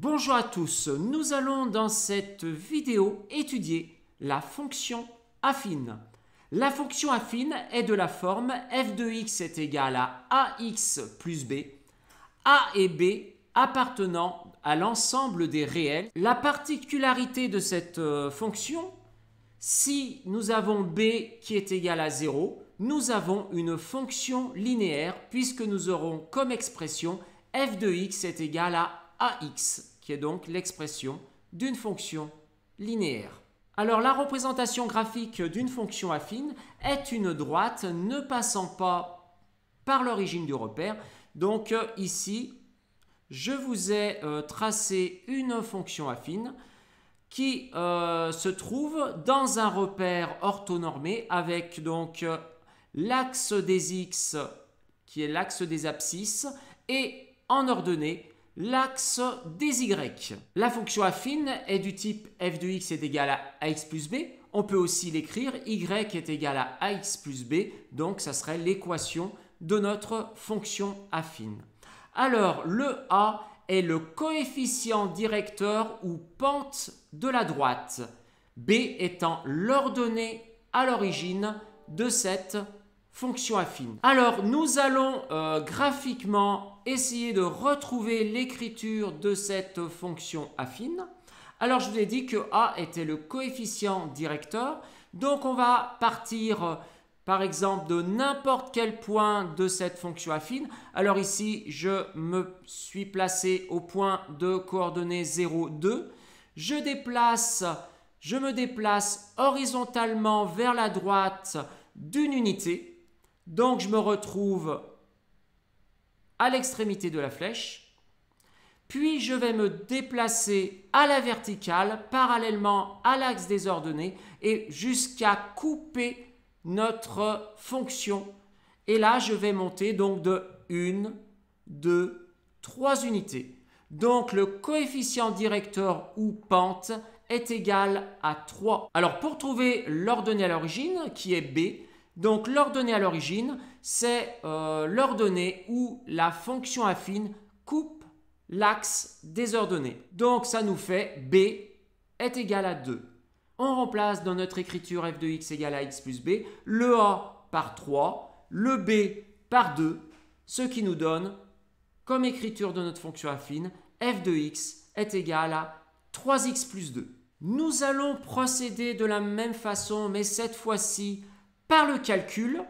Bonjour à tous, nous allons dans cette vidéo étudier la fonction affine. La fonction affine est de la forme f de x est égal à ax plus b, a et b appartenant à l'ensemble des réels. La particularité de cette euh, fonction, si nous avons b qui est égal à 0, nous avons une fonction linéaire puisque nous aurons comme expression f de x est égal à ax qui est donc l'expression d'une fonction linéaire. Alors la représentation graphique d'une fonction affine est une droite ne passant pas par l'origine du repère. Donc euh, ici, je vous ai euh, tracé une fonction affine qui euh, se trouve dans un repère orthonormé avec donc l'axe des x qui est l'axe des abscisses et en ordonnée l'axe des y. La fonction affine est du type f de x est égal à ax plus b. On peut aussi l'écrire y est égal à ax plus b, donc ça serait l'équation de notre fonction affine. Alors le a est le coefficient directeur ou pente de la droite, b étant l'ordonnée à l'origine de cette fonction affine. Alors, nous allons euh, graphiquement essayer de retrouver l'écriture de cette fonction affine. Alors, je vous ai dit que A était le coefficient directeur. Donc, on va partir, par exemple, de n'importe quel point de cette fonction affine. Alors ici, je me suis placé au point de coordonnées 0, 2. Je déplace, je me déplace horizontalement vers la droite d'une unité. Donc je me retrouve à l'extrémité de la flèche, puis je vais me déplacer à la verticale, parallèlement à l'axe des ordonnées, et jusqu'à couper notre fonction. Et là, je vais monter donc de 1, 2, 3 unités. Donc le coefficient directeur ou pente est égal à 3. Alors pour trouver l'ordonnée à l'origine, qui est B, donc l'ordonnée à l'origine, c'est euh, l'ordonnée où la fonction affine coupe l'axe des ordonnées. Donc ça nous fait b est égal à 2. On remplace dans notre écriture f de x égale à x plus b le a par 3, le b par 2, ce qui nous donne, comme écriture de notre fonction affine, f de x est égal à 3x plus 2. Nous allons procéder de la même façon, mais cette fois-ci, par le calcul.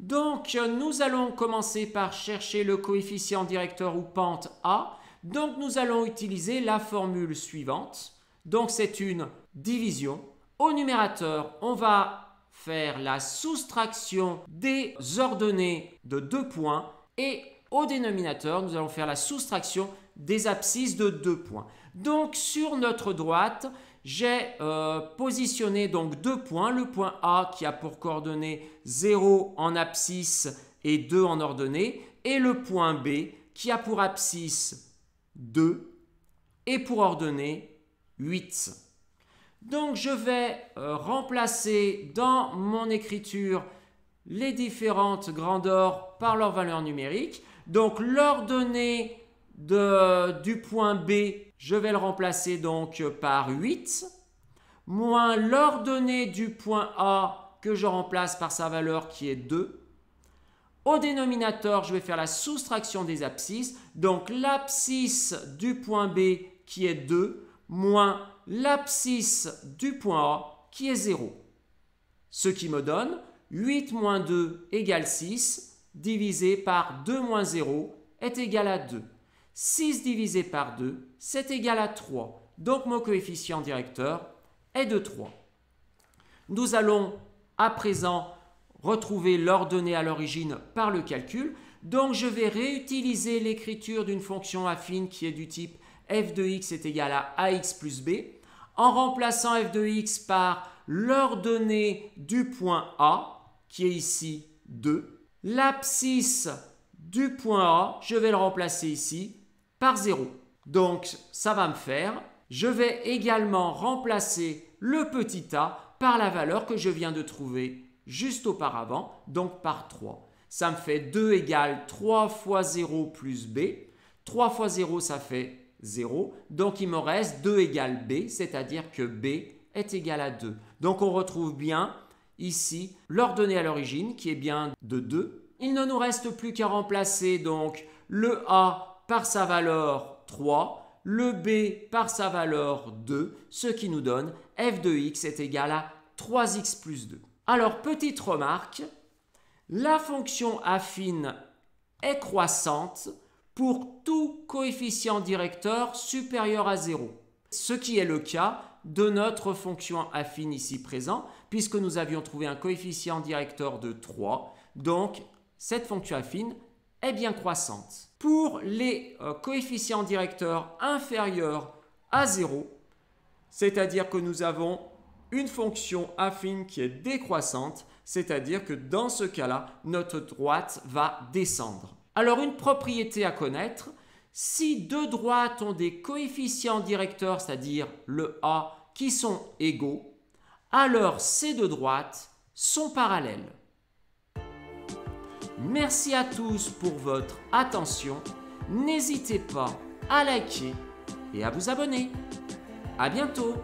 Donc nous allons commencer par chercher le coefficient directeur ou pente A. Donc nous allons utiliser la formule suivante. Donc c'est une division. Au numérateur, on va faire la soustraction des ordonnées de deux points et au dénominateur, nous allons faire la soustraction des abscisses de deux points. Donc sur notre droite, j'ai euh, positionné donc deux points, le point A qui a pour coordonnées 0 en abscisse et 2 en ordonnée, et le point B qui a pour abscisse 2 et pour ordonnée 8. Donc je vais euh, remplacer dans mon écriture les différentes grandeurs par leurs valeur numérique. Donc l'ordonnée de, du point B, je vais le remplacer donc par 8, moins l'ordonnée du point A que je remplace par sa valeur qui est 2. Au dénominateur, je vais faire la soustraction des abscisses. Donc l'abscisse du point B qui est 2 moins l'abscisse du point A qui est 0. Ce qui me donne 8 moins 2 égale 6 divisé par 2 moins 0 est égal à 2. 6 divisé par 2, c'est égal à 3. Donc mon coefficient directeur est de 3. Nous allons à présent retrouver l'ordonnée à l'origine par le calcul. Donc je vais réutiliser l'écriture d'une fonction affine qui est du type f de x est égal à ax plus b en remplaçant f de x par l'ordonnée du point A qui est ici 2. L'abscisse du point A, je vais le remplacer ici par 0. Donc ça va me faire, je vais également remplacer le petit a par la valeur que je viens de trouver juste auparavant, donc par 3. Ça me fait 2 égale 3 fois 0 plus b. 3 fois 0, ça fait 0. Donc il me reste 2 égale b, c'est-à-dire que b est égal à 2. Donc on retrouve bien ici l'ordonnée à l'origine qui est bien de 2. Il ne nous reste plus qu'à remplacer donc le a par sa valeur 3, le b par sa valeur 2, ce qui nous donne f de x est égal à 3x plus 2. Alors, petite remarque, la fonction affine est croissante pour tout coefficient directeur supérieur à 0. Ce qui est le cas de notre fonction affine ici présent, puisque nous avions trouvé un coefficient directeur de 3. Donc, cette fonction affine est bien croissante. Pour les euh, coefficients directeurs inférieurs à 0, c'est-à-dire que nous avons une fonction affine qui est décroissante, c'est-à-dire que dans ce cas-là, notre droite va descendre. Alors une propriété à connaître, si deux droites ont des coefficients directeurs, c'est-à-dire le A, qui sont égaux, alors ces deux droites sont parallèles. Merci à tous pour votre attention. N'hésitez pas à liker et à vous abonner. A bientôt